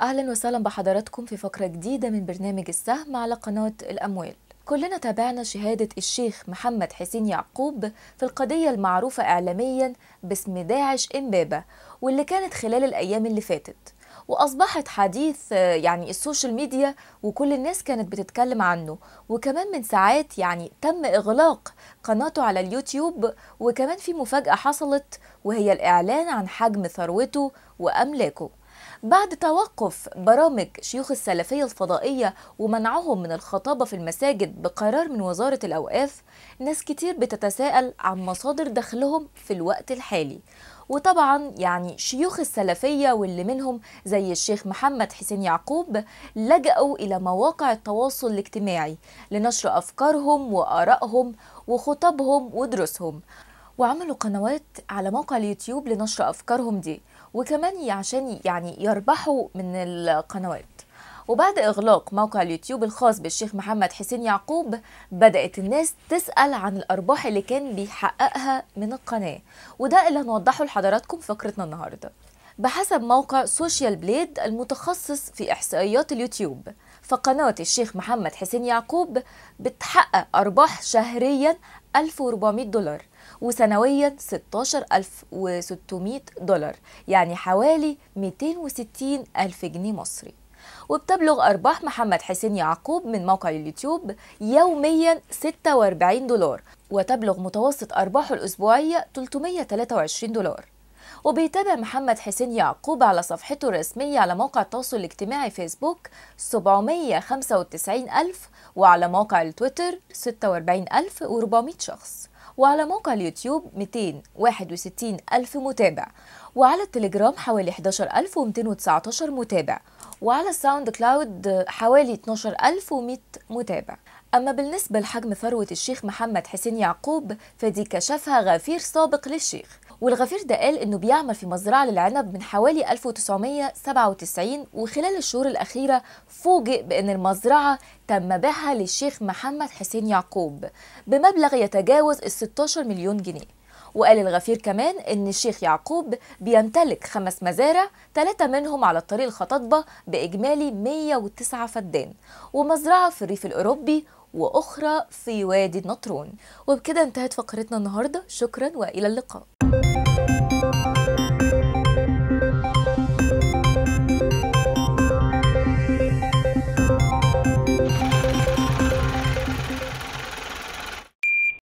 اهلا وسهلا بحضراتكم في فقره جديده من برنامج السهم على قناه الاموال كلنا تابعنا شهادة الشيخ محمد حسين يعقوب في القضية المعروفة إعلاميا باسم داعش إمبابة واللي كانت خلال الأيام اللي فاتت واصبحت حديث آه، يعني السوشيال ميديا وكل الناس كانت بتتكلم عنه وكمان من ساعات يعني تم اغلاق قناته على اليوتيوب وكمان في مفاجاه حصلت وهي الاعلان عن حجم ثروته واملاكه بعد توقف برامج شيوخ السلفية الفضائية ومنعهم من الخطابة في المساجد بقرار من وزارة الأوقاف ناس كتير بتتساءل عن مصادر دخلهم في الوقت الحالي وطبعا يعني شيوخ السلفية واللي منهم زي الشيخ محمد حسين يعقوب لجأوا إلى مواقع التواصل الاجتماعي لنشر أفكارهم وآرائهم وخطبهم ودروسهم وعملوا قنوات على موقع اليوتيوب لنشر أفكارهم دي وكمان عشان يعني يربحوا من القنوات وبعد إغلاق موقع اليوتيوب الخاص بالشيخ محمد حسين يعقوب بدأت الناس تسأل عن الأرباح اللي كان بيحققها من القناة وده اللي هنوضحه لحضراتكم في فكرتنا النهاردة بحسب موقع سوشيال بليد المتخصص في إحصائيات اليوتيوب فقناة الشيخ محمد حسين يعقوب بتحقق أرباح شهريا 1400 دولار وسنويا 16600 دولار يعني حوالي 260 ألف جنيه مصري وبتبلغ أرباح محمد حسين يعقوب من موقع اليوتيوب يوميا 46 دولار وتبلغ متوسط أرباحه الأسبوعية 323 دولار وبيتابع محمد حسين يعقوب على صفحته الرسمية على موقع التواصل الاجتماعي فيسبوك 795 ألف وعلى موقع التويتر 46400 شخص وعلى موقع اليوتيوب 261 ألف متابع وعلى التليجرام حوالي 11219 متابع وعلى الساوند كلاود حوالي 12100 متابع أما بالنسبة لحجم ثروة الشيخ محمد حسين يعقوب فدي كشفها غفير سابق للشيخ والغفير ده قال إنه بيعمل في مزرعة للعنب من حوالي 1997 وخلال الشهور الأخيرة فوجئ بأن المزرعة تم بيعها للشيخ محمد حسين يعقوب بمبلغ يتجاوز ال 16 مليون جنيه وقال الغفير كمان ان الشيخ يعقوب بيمتلك خمس مزارع ثلاثة منهم على الطريق الخطاطبه بإجمالي 109 فدان ومزرعة في الريف الأوروبي وأخرى في وادي النطرون وبكده انتهت فقرتنا النهاردة شكرا وإلى اللقاء